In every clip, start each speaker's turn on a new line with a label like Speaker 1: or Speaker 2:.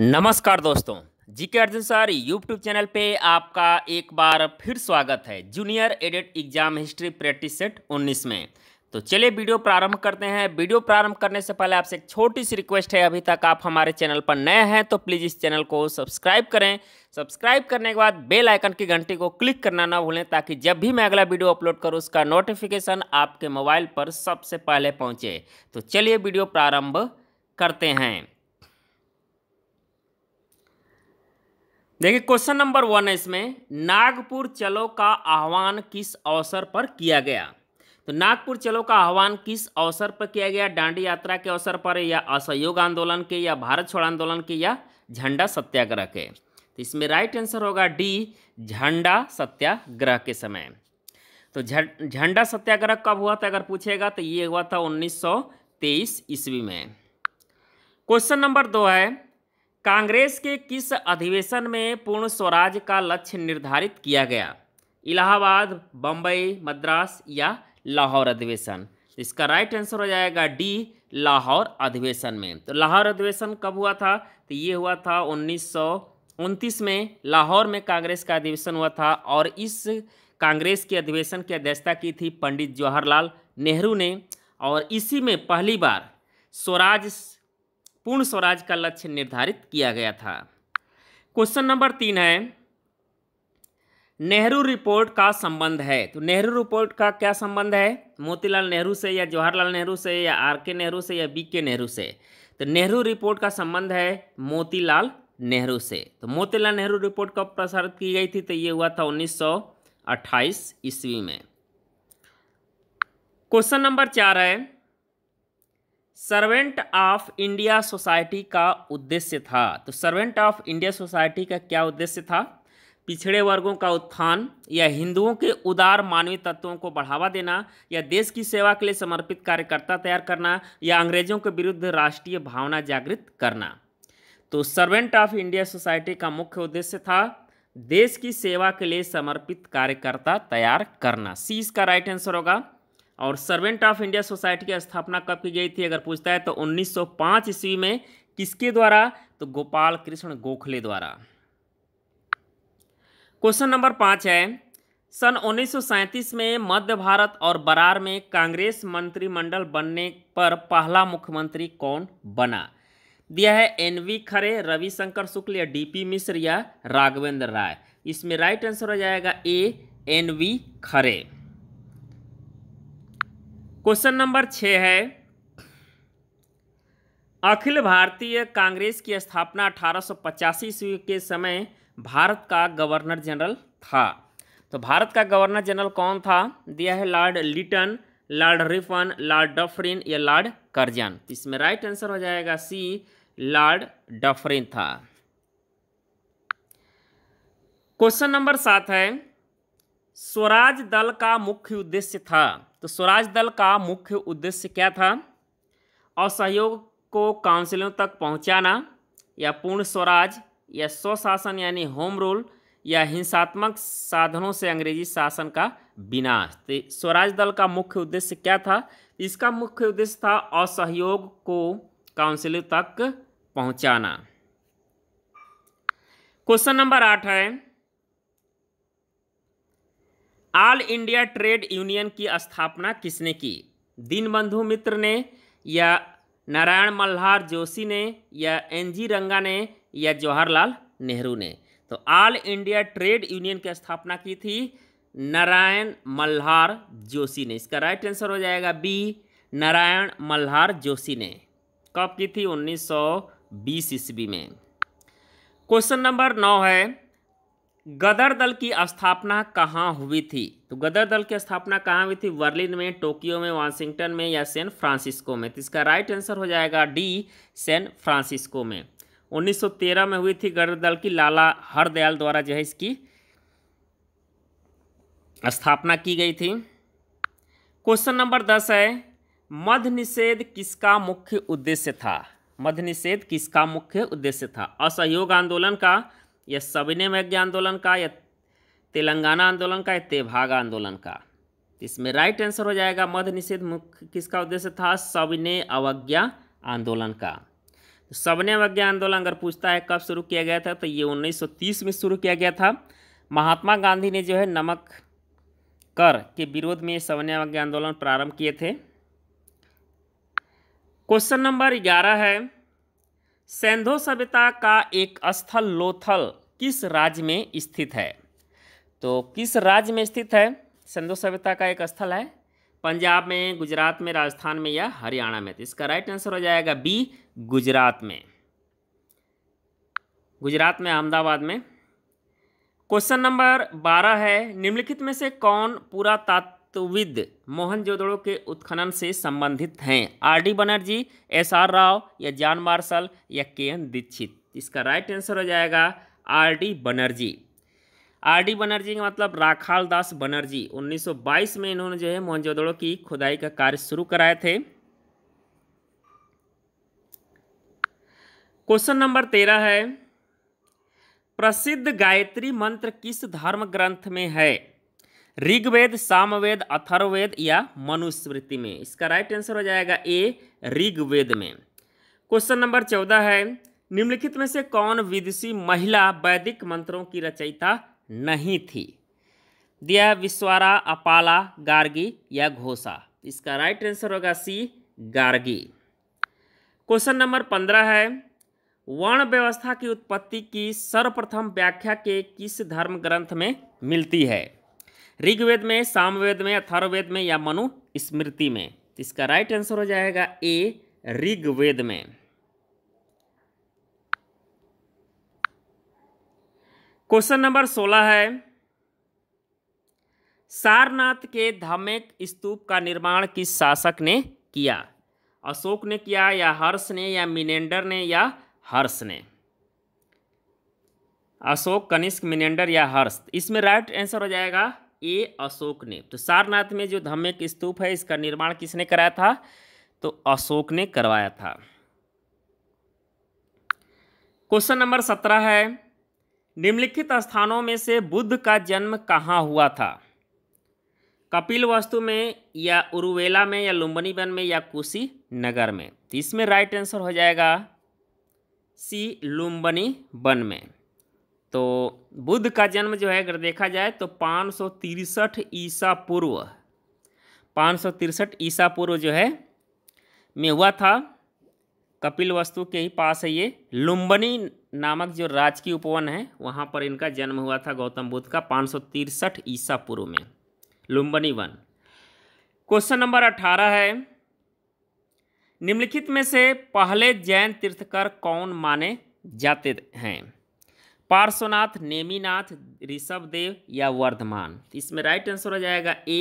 Speaker 1: नमस्कार दोस्तों GK Arjun sir YouTube channel पे आपका एक बार फिर स्वागत है junior edit exam history practice set 19 में तो चलिए वीडियो प्रारंभ करते हैं वीडियो प्रारंभ करने से पहले आपसे एक छोटी सी रिक्वेस्ट है अभी तक आप हमारे चैनल पर नए हैं तो प्लीज़ इस चैनल को सब्सक्राइब करें सब्सक्राइब करने के बाद बेल आइकन की घंटी को क्लिक करना ना भूलें ताकि जब भी मैं अगला वीडियो अपलोड करूँ उसका नोटिफिकेशन आपके मोबाइल पर सबसे पहले पहुँचे तो चलिए वीडियो प्रारंभ करते हैं देखिए क्वेश्चन नंबर वन है इसमें नागपुर चलो का आह्वान किस अवसर पर किया गया तो नागपुर चलो का आह्वान किस अवसर पर किया गया डांडी यात्रा के अवसर पर या असहयोग आंदोलन के या भारत छोड़ आंदोलन के या झंडा सत्याग्रह के तो इसमें राइट आंसर होगा डी झंडा सत्याग्रह के समय तो झंडा सत्याग्रह कब हुआ था अगर पूछेगा तो ये हुआ था 1923 ईस्वी में क्वेश्चन नंबर दो है कांग्रेस के किस अधिवेशन में पूर्ण स्वराज का लक्ष्य निर्धारित किया गया इलाहाबाद बम्बई मद्रास या लाहौर अधिवेशन इसका राइट आंसर हो जाएगा डी लाहौर अधिवेशन में तो लाहौर अधिवेशन कब हुआ था तो ये हुआ था उन्नीस में लाहौर में कांग्रेस का अधिवेशन हुआ था और इस कांग्रेस के अधिवेशन की अध्यक्षता की थी पंडित जवाहरलाल नेहरू ने और इसी में पहली बार स्वराज पूर्ण स्वराज का लक्ष्य निर्धारित किया गया था क्वेश्चन नंबर तीन है नेहरू रिपोर्ट का संबंध है तो नेहरू रिपोर्ट का क्या संबंध है मोतीलाल नेहरू से या जवाहरलाल नेहरू से या आर के नेहरू से या बी के नेहरू से तो नेहरू रिपोर्ट का संबंध है मोतीलाल नेहरू से तो मोतीलाल नेहरू रिपोर्ट कब प्रसारित की गई थी तो ये हुआ था 1928 ईस्वी में क्वेश्चन नंबर चार है सर्वेंट ऑफ इंडिया सोसाइटी का उद्देश्य था तो सर्वेंट ऑफ इंडिया सोसाइटी का क्या उद्देश्य था पिछड़े वर्गों का उत्थान या हिंदुओं के उदार मानवीय तत्वों को बढ़ावा देना या देश की सेवा के लिए समर्पित कार्यकर्ता तैयार करना या अंग्रेजों के विरुद्ध राष्ट्रीय भावना जागृत करना तो सर्वेंट ऑफ इंडिया सोसाइटी का मुख्य उद्देश्य था देश की सेवा के लिए समर्पित कार्यकर्ता तैयार करना सी इसका राइट आंसर होगा और सर्वेंट ऑफ इंडिया सोसाइटी की स्थापना कब की गई थी अगर पूछता है तो 1905 ईस्वी में किसके द्वारा तो गोपाल कृष्ण गोखले द्वारा क्वेश्चन नंबर पाँच है सन उन्नीस में मध्य भारत और बरार में कांग्रेस मंत्रिमंडल बनने पर पहला मुख्यमंत्री कौन बना दिया है एन वी खरे रविशंकर शुक्ल या डी पी मिश्र या राघवेंद्र राय इसमें राइट आंसर हो जाएगा A N V Khare question number छः है अखिल भारतीय कांग्रेस की स्थापना अठारह ईस्वी के समय भारत का गवर्नर जनरल था तो भारत का गवर्नर जनरल कौन था दिया है Lord Lytton Lord Ripon Lord Dufferin या लॉर्ड करजन तो इसमें राइट आंसर हो जाएगा सी लॉर्ड डफरिन था क्वेश्चन नंबर सात है स्वराज दल का मुख्य उद्देश्य था तो स्वराज दल का मुख्य उद्देश्य क्या था असहयोग को काउंसिलों तक पहुंचाना या पूर्ण स्वराज या स्वशासन यानी होम रूल या हिंसात्मक साधनों से अंग्रेजी शासन का विनाश तो स्वराज दल का मुख्य उद्देश्य क्या था इसका मुख्य उद्देश्य था असहयोग को काउंसिलों तक पहुंचाना क्वेश्चन नंबर आठ है ऑल इंडिया ट्रेड यूनियन की स्थापना किसने की दीनबंधु मित्र ने या नारायण मल्हार जोशी ने या एन जी रंगा ने या जवाहरलाल नेहरू ने तो ऑल इंडिया ट्रेड यूनियन की स्थापना की थी नारायण मल्हार जोशी ने इसका राइट आंसर हो जाएगा बी नारायण मल्हार जोशी ने कब की थी 1920 ईस्वी में क्वेश्चन नंबर नौ है गदर दल की स्थापना कहाँ हुई थी तो गदर दल की स्थापना कहाँ हुई थी बर्लिन में टोक्यो में वाशिंगटन में या सैन फ्रांसिस्को में तो इसका राइट आंसर हो जाएगा डी सैन फ्रांसिस्को में 1913 में हुई थी गदर दल की लाला हरदयाल द्वारा जो है इसकी स्थापना की गई थी क्वेश्चन नंबर दस है मध्य निषेध किसका मुख्य उद्देश्य था मध्य निषेध किसका मुख्य उद्देश्य था असहयोग आंदोलन का यह सविनय मैग्ञ आंदोलन का या तेलंगाना आंदोलन का या तेभागा आंदोलन का इसमें राइट आंसर हो जाएगा मध्य निषेध मुख्य किसका उद्देश्य था सविनय अवज्ञा आंदोलन का तो सविनय अवज्ञा आंदोलन अगर पूछता है कब शुरू किया गया था तो ये 1930 में शुरू किया गया था महात्मा गांधी ने जो है नमक कर के विरोध में सविनय अवज्ञा आंदोलन प्रारंभ किए थे क्वेश्चन नंबर ग्यारह है सेंधो सभ्यता का एक स्थल लोथल किस राज्य में स्थित है तो किस राज्य में स्थित है सेंधो सभ्यता का एक स्थल है पंजाब में गुजरात में राजस्थान में या हरियाणा में तो इसका राइट आंसर हो जाएगा बी गुजरात में गुजरात में अहमदाबाद में क्वेश्चन नंबर बारह है निम्नलिखित में से कौन तात्व तत्वविद मोहनजोदड़ो के उत्खनन से संबंधित हैं R D Banerjee S R Rao या जान मार्शल या के एन दीक्षित इसका राइट आंसर हो जाएगा R D Banerjee R D Banerjee का मतलब राखाल दास बनर्जी 1922 में इन्होंने जो है मोहनजोदड़ो की खुदाई का कार्य शुरू कराए थे क्वेश्चन नंबर तेरह है प्रसिद्ध गायत्री मंत्र किस धर्म ग्रंथ में है ऋग्वेद सामवेद अथर्वेद या मनुस्मृति में इसका राइट आंसर हो जाएगा ए ऋग्वेद में क्वेश्चन नंबर चौदह है निम्नलिखित में से कौन विदुषी महिला वैदिक मंत्रों की रचयिता नहीं थी दिया विश्वारा अपाला गार्गी या घोषा इसका राइट आंसर होगा सी गार्गी क्वेश्चन नंबर पंद्रह है वर्ण व्यवस्था की उत्पत्ति की सर्वप्रथम व्याख्या के किस धर्म ग्रंथ में मिलती है ऋग्वेद में सामवेद में अथर्वेद में या मनु स्मृति में इसका राइट आंसर हो जाएगा ए ऋग्वेद में क्वेश्चन नंबर सोलह है सारनाथ के धामेक स्तूप का निर्माण किस शासक ने किया अशोक ने किया या हर्ष ने या मिनेंडर ने या हर्ष ने अशोक कनिष्क मिनेंडर या हर्ष इसमें राइट आंसर हो जाएगा ए अशोक ने तो सारनाथ में जो धम्म एक स्तूप है इसका निर्माण किसने कराया था तो अशोक ने करवाया था क्वेश्चन नंबर सत्रह है निम्नलिखित स्थानों में से बुद्ध का जन्म कहाँ हुआ था कपिल वस्तु में या उरुवेला में या लुम्बनी वन में या कुशी नगर में तो इसमें राइट आंसर हो जाएगा सी लुम्बनी वन में तो बुद्ध का जन्म जो है अगर देखा जाए तो पाँच सौ तिरसठ ईसा पूर्व पाँच सौ तिरसठ ईसा पूर्व जो है में हुआ था कपिल वस्तु के ही पास है ये लुम्बनी नामक जो राजकीय उपवन है वहाँ पर इनका जन्म हुआ था गौतम बुद्ध का पाँच सौ तिरसठ ईसा पूर्व में लुम्बनी वन क्वेश्चन नंबर अठारह है निम्नलिखित में से पहले जैन तीर्थकर कौन माने जाते हैं पार्श्वनाथ नेमीनाथ ऋषभदेव या वर्धमान इसमें राइट आंसर हो जाएगा ए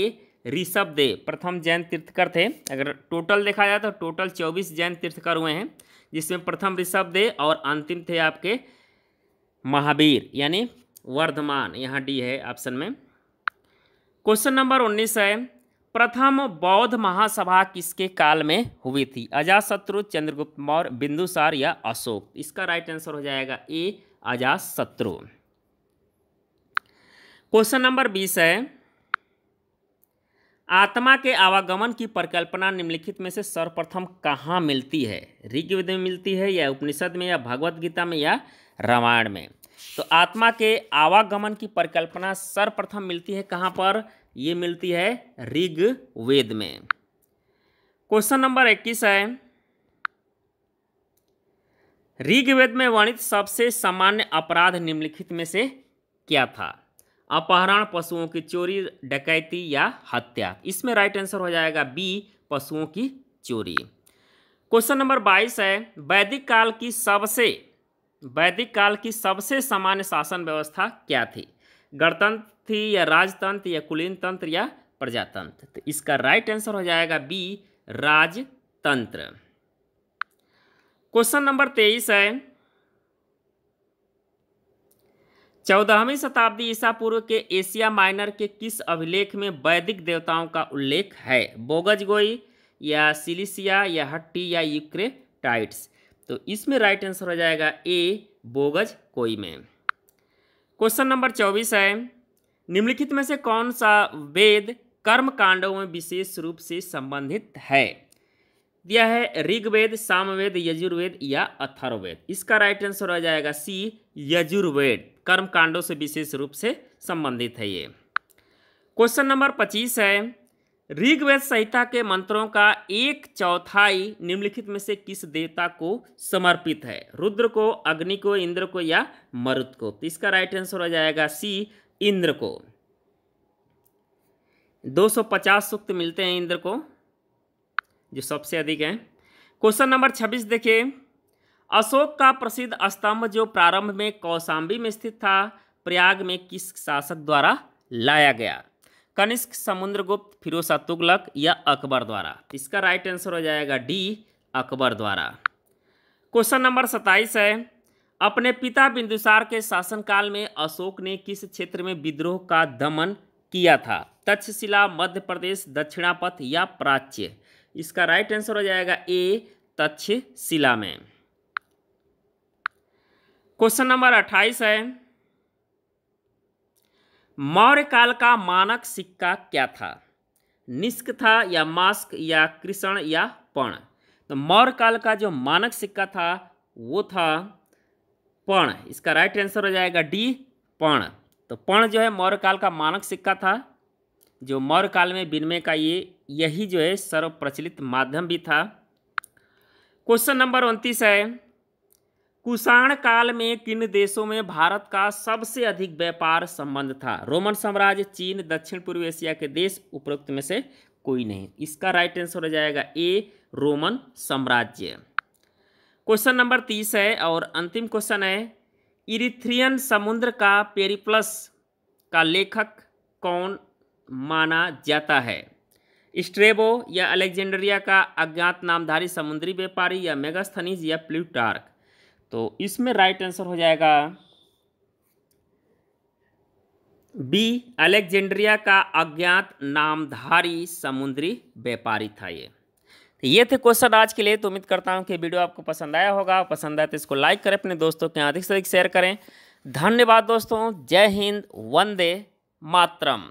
Speaker 1: ऋषभदेव प्रथम जैन तीर्थकर थे अगर टोटल देखा जाए तो टोटल चौबीस जैन तीर्थकर हुए हैं जिसमें प्रथम ऋषभदेव और अंतिम थे आपके महावीर यानी वर्धमान यहाँ डी है ऑप्शन में क्वेश्चन नंबर उन्नीस है प्रथम बौद्ध महासभा किसके काल में हुई थी अजातशत्रु चंद्रगुप्त मौर्य बिंदुसार या अशोक इसका राइट आंसर हो जाएगा ए अजातशत्रु क्वेश्चन नंबर बीस है आत्मा के आवागमन की परिकल्पना निम्नलिखित में से सर्वप्रथम कहाँ मिलती है ऋग्वेद में मिलती है या उपनिषद में या भगवत गीता में या रामायण में तो आत्मा के आवागमन की परिकल्पना सर्वप्रथम मिलती है कहाँ पर ये मिलती है ऋग वेद में क्वेश्चन नंबर इक्कीस है ऋग वेद में वर्णित सबसे सामान्य अपराध निम्नलिखित में से क्या था अपहरण पशुओं की चोरी डकैती या हत्या इसमें राइट आंसर हो जाएगा बी पशुओं की चोरी क्वेश्चन नंबर बाईस है वैदिक काल की सबसे वैदिक काल की सबसे सामान्य शासन व्यवस्था क्या थी गणतंत्र थी या राजतंत्र या कुलीन तंत्र या प्रजातंत्र तो इसका राइट आंसर हो जाएगा बी राजतंत्र क्वेश्चन नंबर तेईस है चौदहवीं शताब्दी ईसा पूर्व के एशिया माइनर के किस अभिलेख में वैदिक देवताओं का उल्लेख है बोगजगोई या सिलिसिया या हट्टी या यूक्रेटाइट्स तो इसमें राइट आंसर हो जाएगा ए बोगज कोई में क्वेश्चन नंबर चौबीस है निम्नलिखित में से कौन सा वेद कर्म कांडों में विशेष रूप से संबंधित है दिया है ऋग्वेद सामवेद यजुर्वेद या अथर्ववेद इसका राइट आंसर हो जाएगा सी यजुर्वेद कर्म कांडों से विशेष रूप से संबंधित है ये क्वेश्चन नंबर पच्चीस है ऋग्वेद संहिता के मंत्रों का एक चौथाई निम्नलिखित में से किस देवता को समर्पित है रुद्र को अग्नि को इंद्र को या मरुत को तो इसका राइट आंसर हो जाएगा सी इंद्र को 250 सूक्त मिलते हैं इंद्र को जो सबसे अधिक हैं क्वेश्चन नंबर 26 देखिए अशोक का प्रसिद्ध स्तंभ जो प्रारंभ में कौशाम्बी में स्थित था प्रयाग में किस शासक द्वारा लाया गया कनिष्क समुद्रगुप्त फिरोसा तुगलक या अकबर द्वारा इसका राइट आंसर हो जाएगा डी अकबर द्वारा क्वेश्चन नंबर सत्ताईस है अपने पिता बिंदुसार के शासनकाल में अशोक ने किस क्षेत्र में विद्रोह का दमन किया था तक्षशिला मध्य प्रदेश दक्षिणापथ या प्राच्य इसका राइट आंसर हो जाएगा ए तक्षशिला में क्वेश्चन नंबर अट्ठाईस है मौर्य काल का मानक सिक्का क्या था निष्क था या मास्क या कृष्ण या पण तो मौर्य काल का जो मानक सिक्का था वो था पण इसका राइट आंसर हो जाएगा डी पण तो पण जो है मौर्य काल का मानक सिक्का था जो मौर्य काल में विनिमय का ये यही जो है सर्वप्रचलित माध्यम भी था क्वेश्चन नंबर उनतीस है कुषाण काल में किन देशों में भारत का सबसे अधिक व्यापार संबंध था रोमन साम्राज्य चीन दक्षिण पूर्व एशिया के देश उपरोक्त में से कोई नहीं इसका राइट आंसर हो जाएगा ए रोमन साम्राज्य क्वेश्चन नंबर तीस है और अंतिम क्वेश्चन है इरिथ्रियन समुद्र का पेरिप्लस का लेखक कौन माना जाता है स्ट्रेबो या अलेक्जेंड्रिया का अज्ञात नामधारी समुद्री व्यापारी या मेगास्थनीज या प्लूटार्क तो इसमें राइट आंसर हो जाएगा बी अलेक्जेंड्रिया का अज्ञात नामधारी समुद्री व्यापारी था ये तो ये थे क्वेश्चन आज के लिए तो उम्मीद करता हूँ कि वीडियो आपको पसंद आया होगा पसंद आया तो इसको लाइक करें अपने दोस्तों के यहाँ अधिक से अधिक शेयर करें धन्यवाद दोस्तों जय हिंद वंदे मातरम